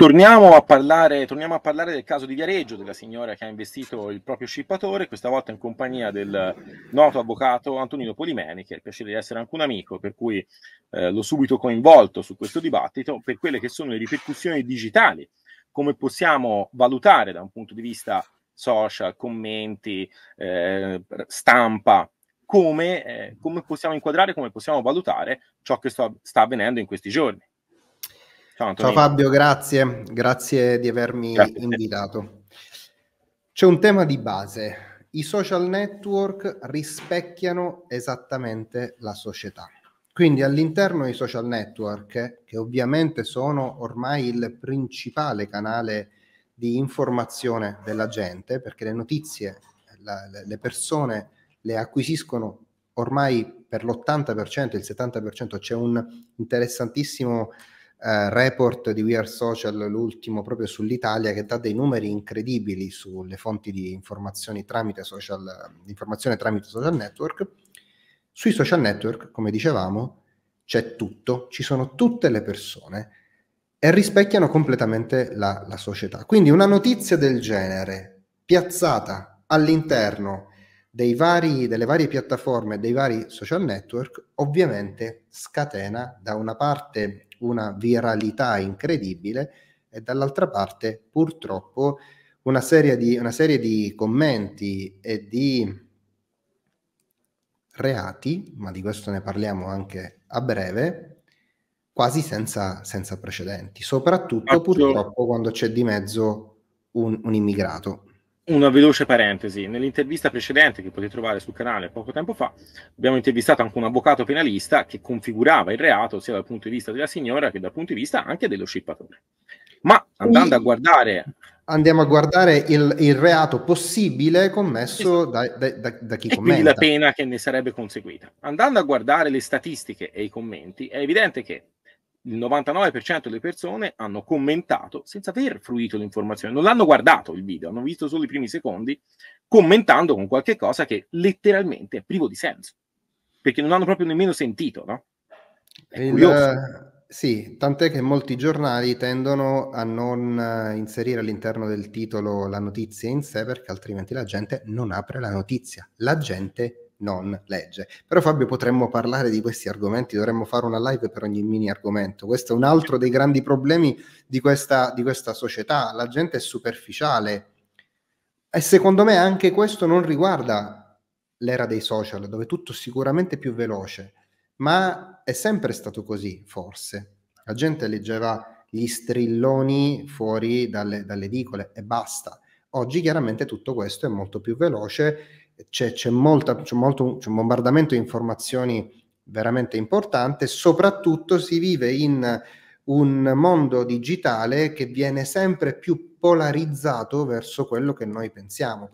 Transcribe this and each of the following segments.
Torniamo a, parlare, torniamo a, parlare, del caso di Viareggio, della signora che ha investito il proprio scippatore, questa volta in compagnia del noto avvocato Antonino Polimeni, che è il piacere di essere anche un amico, per cui eh, l'ho subito coinvolto su questo dibattito, per quelle che sono le ripercussioni digitali, come possiamo valutare da un punto di vista social, commenti, eh, stampa, come, eh, come, possiamo inquadrare, come possiamo valutare ciò che sta, sta avvenendo in questi giorni. Ciao, Ciao, Fabio, grazie, grazie di avermi grazie. invitato. C'è un tema di base, i social network rispecchiano esattamente la società. Quindi all'interno dei social network, che ovviamente sono ormai il principale canale di informazione della gente, perché le notizie, la, le persone le acquisiscono ormai per l'80%, il 70%, c'è un interessantissimo eh, report di We Are Social, l'ultimo proprio sull'Italia, che dà dei numeri incredibili sulle fonti di informazioni tramite social, informazione tramite social network. Sui social network, come dicevamo, c'è tutto, ci sono tutte le persone e rispecchiano completamente la, la società. Quindi una notizia del genere piazzata all'interno Vari, delle varie piattaforme, dei vari social network, ovviamente scatena da una parte una viralità incredibile e dall'altra parte purtroppo una serie di, una serie di commenti e di reati, ma di questo ne parliamo anche a breve, quasi senza, senza precedenti, soprattutto Faccio... purtroppo quando c'è di mezzo un, un immigrato una veloce parentesi, nell'intervista precedente che potete trovare sul canale poco tempo fa, abbiamo intervistato anche un avvocato penalista che configurava il reato sia dal punto di vista della signora che dal punto di vista anche dello scippatore. Ma andando a guardare... Andiamo a guardare il, il reato possibile commesso da, da, da, da, chi e Quindi la pena che ne sarebbe conseguita. Andando a guardare le statistiche e i commenti, è evidente che il 99% delle persone hanno commentato senza aver fruito l'informazione, non l'hanno guardato il video, hanno visto solo i primi secondi, commentando con qualche cosa che letteralmente è privo di senso, perché non hanno proprio nemmeno sentito, no? È il, uh, sì, tant'è che molti giornali tendono a non eh, inserire all'interno del titolo la notizia in sé, perché altrimenti la gente non apre la notizia, la gente non legge. Però Fabio potremmo parlare di questi argomenti, dovremmo fare una live per ogni mini argomento. Questo è un altro dei grandi problemi di questa, di questa società, la gente è superficiale e secondo me anche questo non riguarda l'era dei social dove tutto sicuramente è più veloce, ma è sempre stato così forse. La gente leggeva gli strilloni fuori dalle, dalle edicole e basta. Oggi chiaramente tutto questo è molto più veloce c'è, c'è, molta, c'è, molto, c'è un bombardamento di informazioni veramente importante, soprattutto si vive in un mondo digitale che viene sempre più polarizzato verso quello che noi pensiamo.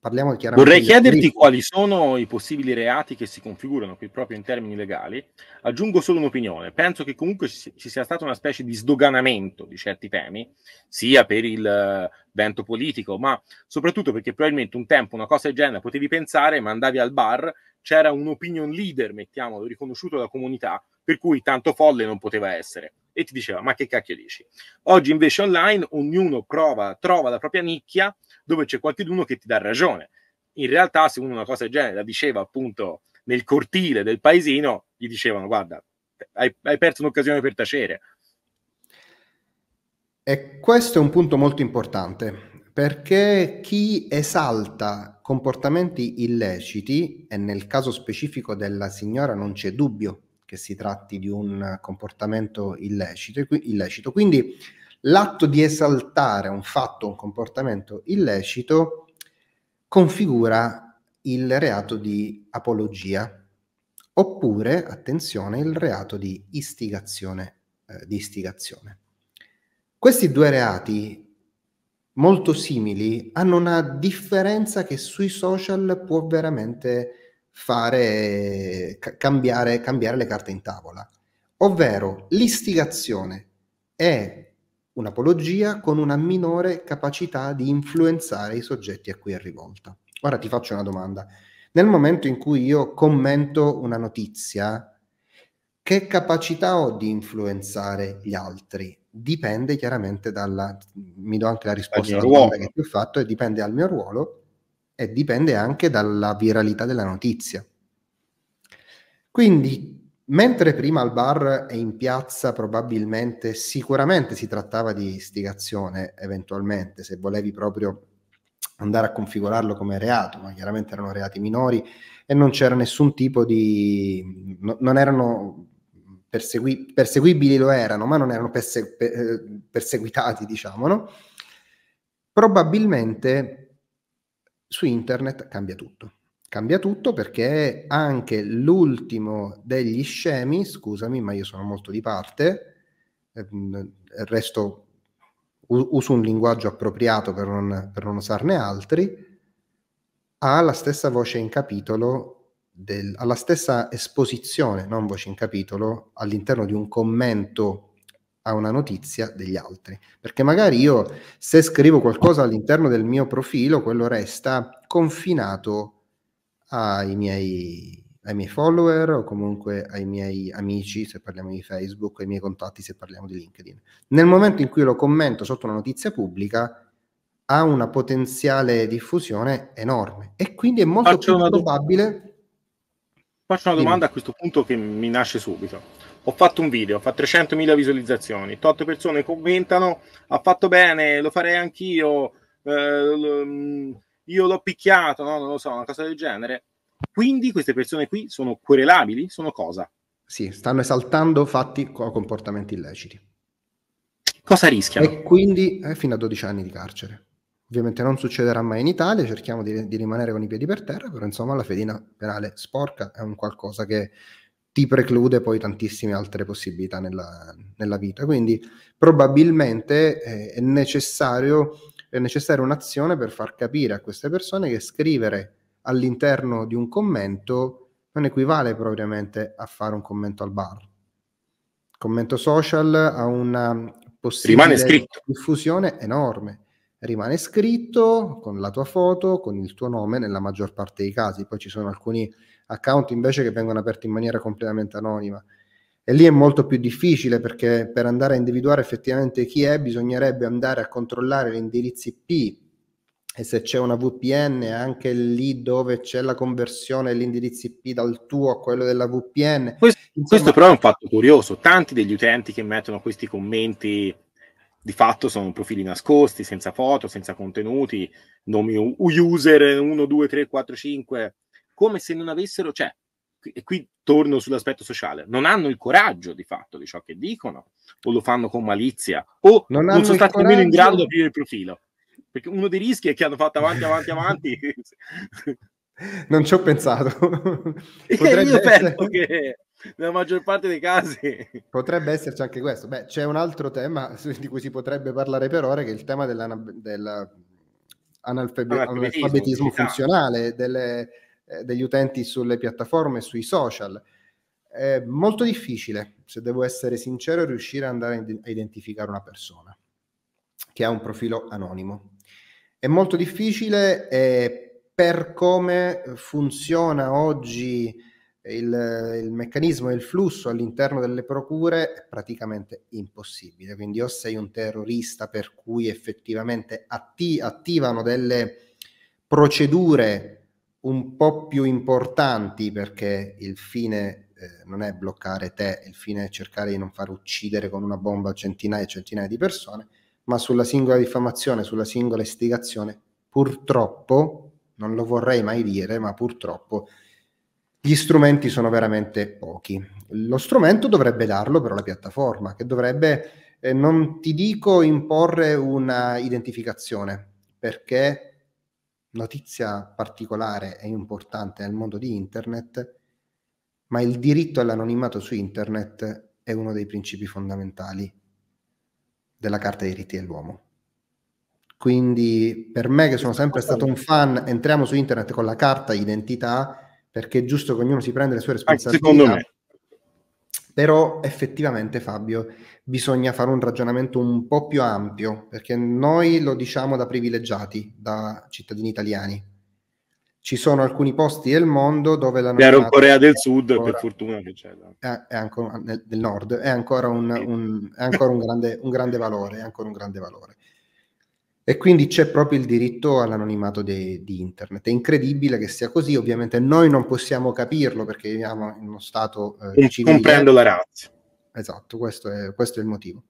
Parliamo chiaramente Vorrei chiederti attrici. quali sono i possibili reati che si configurano qui proprio in termini legali. Aggiungo solo un'opinione. Penso che comunque ci sia stato una specie di sdoganamento di certi temi, sia per il vento politico, ma soprattutto perché probabilmente un tempo una cosa del genere potevi pensare, ma andavi al bar, c'era un opinion leader, mettiamolo, riconosciuto dalla comunità, per cui tanto folle non poteva essere. E ti diceva, ma che cacchio dici? Oggi invece online ognuno prova, trova la propria nicchia dove c'è qualcuno che ti dà ragione. In realtà, se uno una cosa del genere la diceva appunto nel cortile del paesino, gli dicevano, guarda, hai, hai perso un'occasione per tacere, e questo è un punto molto importante perché chi esalta comportamenti illeciti, e nel caso specifico della signora non c'è dubbio che si tratti di un comportamento illecito, illecito. quindi l'atto di esaltare un fatto, un comportamento illecito, configura il reato di apologia, oppure, attenzione, il reato di istigazione. Eh, di istigazione. Questi due reati molto simili hanno una differenza che sui social può veramente fare ca- cambiare, cambiare le carte in tavola, ovvero l'istigazione è un'apologia con una minore capacità di influenzare i soggetti a cui è rivolta. Ora ti faccio una domanda. Nel momento in cui io commento una notizia, che capacità ho di influenzare gli altri? dipende chiaramente dalla, mi do anche la risposta alla domanda che ti ho fatto, e dipende dal mio ruolo e dipende anche dalla viralità della notizia. Quindi, mentre prima al bar e in piazza probabilmente, sicuramente si trattava di istigazione eventualmente, se volevi proprio andare a configurarlo come reato, ma chiaramente erano reati minori e non c'era nessun tipo di... No, non erano persegui- perseguibili lo erano, ma non erano perse- eh, perseguitati, diciamo, no? Probabilmente su internet cambia tutto. Cambia tutto perché anche l'ultimo degli scemi, scusami, ma io sono molto di parte, ehm, resto, uso un linguaggio appropriato per non, per non usarne altri, ha la stessa voce in capitolo del, alla stessa esposizione, non voce in capitolo, all'interno di un commento a una notizia degli altri. Perché magari io se scrivo qualcosa all'interno del mio profilo, quello resta confinato ai miei, ai miei follower o comunque ai miei amici se parliamo di Facebook, ai miei contatti se parliamo di LinkedIn. Nel momento in cui lo commento sotto una notizia pubblica, ha una potenziale diffusione enorme e quindi è molto Faccio più probabile Faccio una domanda a questo punto che mi nasce subito. Ho fatto un video, fa 300.000 visualizzazioni, 8 persone commentano, ha fatto bene, lo farei anch'io, eh, mm, io l'ho picchiato, no, non lo so, una cosa del genere. Quindi queste persone qui sono querelabili? Sono cosa? Sì, stanno esaltando fatti o comportamenti illeciti. Cosa rischiano? E quindi è eh, fino a 12 anni di carcere. Ovviamente non succederà mai in Italia, cerchiamo di, di, rimanere con i piedi per terra, però insomma la fedina penale sporca è un qualcosa che ti preclude poi tantissime altre possibilità nella, nella vita. Quindi probabilmente eh, è, necessario, è necessaria un'azione per far capire a queste persone che scrivere all'interno di un commento non equivale propriamente a fare un commento al bar. Commento social ha una possibile diffusione enorme rimane scritto con la tua foto, con il tuo nome nella maggior parte dei casi. Poi ci sono alcuni account invece che vengono aperti in maniera completamente anonima. E lì è molto più difficile perché per andare a individuare effettivamente chi è bisognerebbe andare a controllare gli indirizzi IP e se c'è una VPN anche lì dove c'è la conversione degli indirizzi IP dal tuo a quello della VPN. Questo, Insomma, questo però è un fatto curioso. Tanti degli utenti che mettono questi commenti di fatto sono profili nascosti, senza foto, senza contenuti, nomi user 1, 2, 3, 4, 5, come se non avessero, cioè, e qui torno sull'aspetto sociale, non hanno il coraggio di fatto di ciò che dicono, o lo fanno con malizia, o non, non sono stati nemmeno in grado di aprire il profilo. Perché uno dei rischi è che hanno fatto avanti, avanti, avanti, Non ci ho pensato. Potrebbe Io essere... che nella maggior parte dei casi. Potrebbe esserci anche questo. Beh, c'è un altro tema di cui si potrebbe parlare per ore, che è il tema dell'analfabetismo funzionale delle, eh, degli utenti sulle piattaforme, sui social. È molto difficile, se devo essere sincero, riuscire ad andare a identificare una persona che ha un profilo anonimo. È molto difficile e per come funziona oggi il, il meccanismo e il flusso all'interno delle procure è praticamente impossibile. Quindi o sei un terrorista per cui effettivamente atti- attivano delle procedure un po' più importanti perché il fine eh, non è bloccare te, il fine è cercare di non far uccidere con una bomba centinaia e centinaia di persone, ma sulla singola diffamazione, sulla singola istigazione, purtroppo non lo vorrei mai dire, ma purtroppo gli strumenti sono veramente pochi. Lo strumento dovrebbe darlo però la piattaforma, che dovrebbe, eh, non ti dico imporre una identificazione, perché notizia particolare e importante nel mondo di internet, ma il diritto all'anonimato su internet è uno dei principi fondamentali della Carta dei diritti dell'uomo. Quindi per me che sono sempre stato un fan, entriamo su internet con la carta identità perché è giusto che ognuno si prenda le sue responsabilità. Secondo me. Però effettivamente Fabio bisogna fare un ragionamento un po' più ampio perché noi lo diciamo da privilegiati, da cittadini italiani. Ci sono alcuni posti del mondo dove la... Chiaro, Corea del Sud, ancora, per fortuna che c'è. No? È, eh, è ancora, del Nord, è ancora un, un, è ancora un, grande, un grande valore, è ancora un grande valore e quindi c'è proprio il diritto all'anonimato de- di internet. È incredibile che sia così, ovviamente noi non possiamo capirlo perché viviamo in uno stato eh, civile. Comprendo la razza. Esatto, questo è, questo è, il motivo.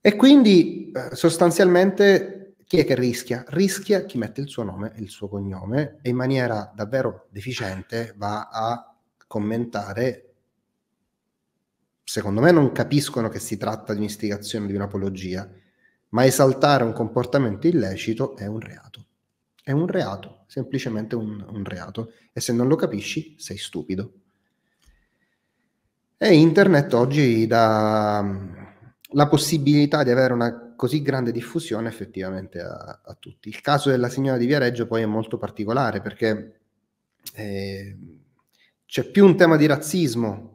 E quindi eh, sostanzialmente chi è che rischia? Rischia chi mette il suo nome e il suo cognome e in maniera davvero deficiente va a commentare secondo me non capiscono che si tratta di un'istigazione, di un'apologia ma esaltare un comportamento illecito è un reato. È un reato, semplicemente un, un reato. E se non lo capisci, sei stupido. E internet oggi dà mm, la possibilità di avere una così grande diffusione effettivamente a, a, tutti. Il caso della signora di Viareggio poi è molto particolare perché eh, c'è più un tema di razzismo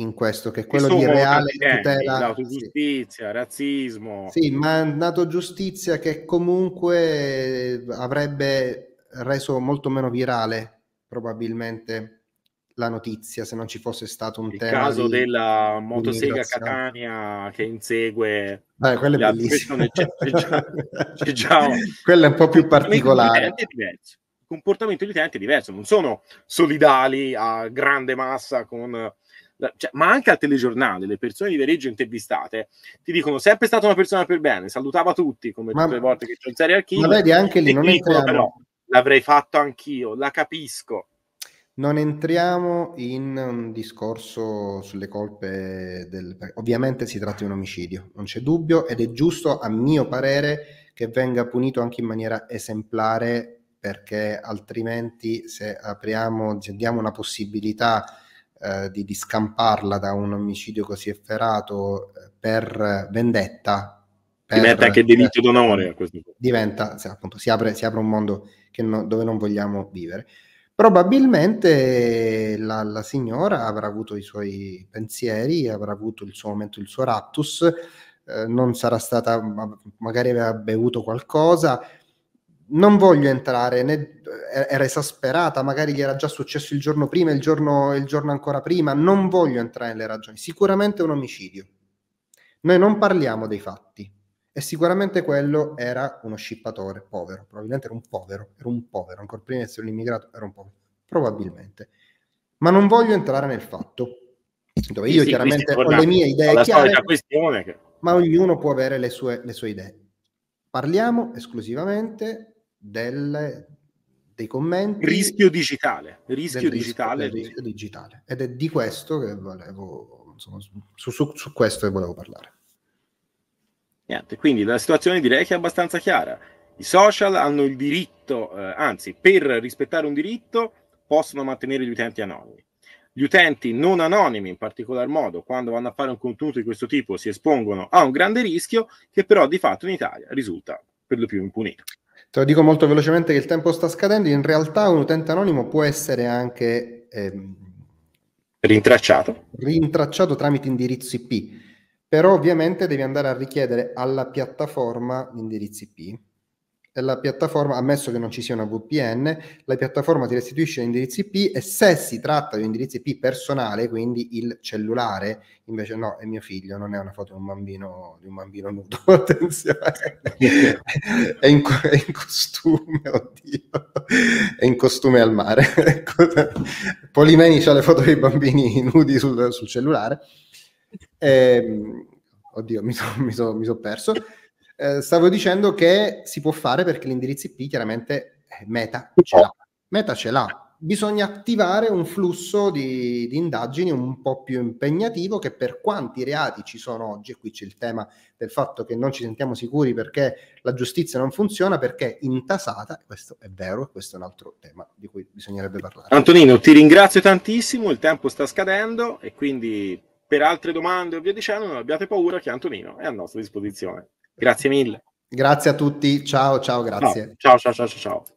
in questo, che è quello di reale tutela. L'autogiustizia, sì. razzismo. Sì, mandato giustizia che comunque avrebbe reso molto meno virale probabilmente la notizia se non ci fosse stato un il tema. Il caso di, della motosega Catania che insegue. Beh, quello è bellissimo. C'è, c'è già, c'è già un... quello è un po' più particolare. comportamento di utenti è diverso, non sono solidali a grande massa con cioè, ma anche al telegiornale, le persone di Vereggio intervistate ti dicono sempre stata una persona per bene, salutava tutti come ma, tutte le volte che c'è un serie killer. Ma vedi, anche lì non dicono, Però, l'avrei fatto anch'io, la capisco. Non entriamo in un discorso sulle colpe del... Ovviamente si tratta di un omicidio, non c'è dubbio, ed è giusto, a mio parere, che venga punito anche in maniera esemplare, perché altrimenti se apriamo, se diamo una possibilità eh, di, di, scamparla da un omicidio così efferato eh, per vendetta. Per, diventa anche eh, delitto d'onore a questo punto. Diventa, sì, appunto, si apre, si apre, un mondo no, dove non vogliamo vivere. Probabilmente la, la, signora avrà avuto i suoi pensieri, avrà avuto il suo momento, il suo raptus, eh, non sarà stata, magari aveva bevuto qualcosa, non voglio entrare, né, eh, era esasperata, magari gli era già successo il giorno prima, il giorno, il giorno ancora prima, non voglio entrare nelle ragioni. Sicuramente è un omicidio. Noi non parliamo dei fatti e sicuramente quello era uno scippatore povero, probabilmente era un povero, era un povero, ancora prima di essere un immigrato era un povero, probabilmente. Ma non voglio entrare nel fatto, dove io sì, chiaramente ho le mie idee chiare, che... ma ognuno può avere le sue, le sue idee. Parliamo esclusivamente del, dei commenti. Rischio digitale, rischio digitale. Rischio, rischio digitale. Ed è di questo che volevo, insomma, su, su, su questo che volevo parlare. Niente, quindi la situazione direi che è abbastanza chiara. I social hanno il diritto, eh, anzi, per rispettare un diritto, possono mantenere gli utenti anonimi. Gli utenti non anonimi, in particolar modo, quando vanno a fare un contenuto di questo tipo, si espongono a un grande rischio che però di fatto in Italia risulta per lo più impunito. Te lo dico molto velocemente che il tempo sta scadendo. In realtà un utente anonimo può essere anche ehm, rintracciato. rintracciato tramite indirizzo IP, però ovviamente devi andare a richiedere alla piattaforma gli indirizzi IP la piattaforma, ammesso che non ci sia una VPN, la piattaforma ti restituisce l'indirizzo IP e se si tratta di un indirizzo IP personale, quindi il cellulare, invece no, è mio figlio, non è una foto di un bambino, di un bambino nudo, attenzione, è, in, è, in, costume, oddio, è in costume al mare. Ecco. Polimeni ha le foto dei bambini nudi sul, sul cellulare. E, ehm, oddio, mi sono so, so perso. Eh, stavo dicendo che si può fare perché l'indirizzo IP chiaramente Meta ce l'ha. Certo. Meta ce l'ha. Bisogna attivare un flusso di, di, indagini un po' più impegnativo che per quanti reati ci sono oggi, e qui c'è il tema del fatto che non ci sentiamo sicuri perché la giustizia non funziona, perché è intasata, questo è vero, questo è un altro tema di cui bisognerebbe parlare. Antonino, ti ringrazio tantissimo, il tempo sta scadendo e quindi per altre domande o via dicendo non abbiate paura che Antonino è a nostra disposizione. Grazie mille. Grazie a tutti, ciao ciao, grazie. No, ciao ciao ciao ciao. ciao.